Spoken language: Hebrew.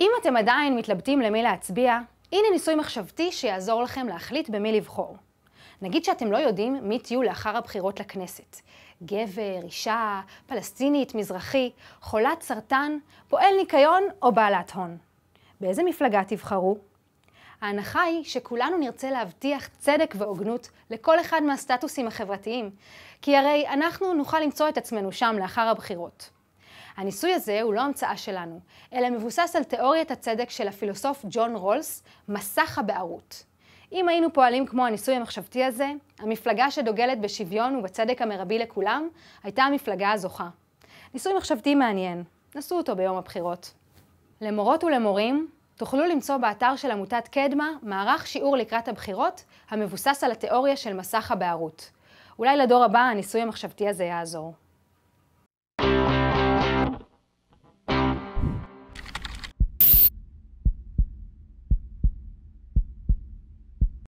אם אתם עדיין מתלבטים למי להצביע, הנה ניסוי מחשבתי שיעזור לכם להחליט במי לבחור. נגיד שאתם לא יודעים מי תהיו לאחר הבחירות לכנסת. גבר, אישה, פלסטינית, מזרחי, חולת סרטן, פועל ניקיון או בעלת הון. באיזה מפלגה תבחרו? ההנחה היא שכולנו נרצה להבטיח צדק והוגנות לכל אחד מהסטטוסים החברתיים, כי הרי אנחנו נוכל למצוא את עצמנו שם לאחר הבחירות. הניסוי הזה הוא לא המצאה שלנו, אלא מבוסס על תיאוריית הצדק של הפילוסוף ג'ון רולס, מסך הבערות. אם היינו פועלים כמו הניסוי המחשבתי הזה, המפלגה שדוגלת בשוויון ובצדק המרבי לכולם, הייתה המפלגה הזוכה. ניסוי מחשבתי מעניין, נסו אותו ביום הבחירות. למורות ולמורים, תוכלו למצוא באתר של עמותת קדמה מערך שיעור לקראת הבחירות המבוסס על התיאוריה של מסך הבערות. אולי לדור הבא הניסוי המחשבתי הזה יעזור.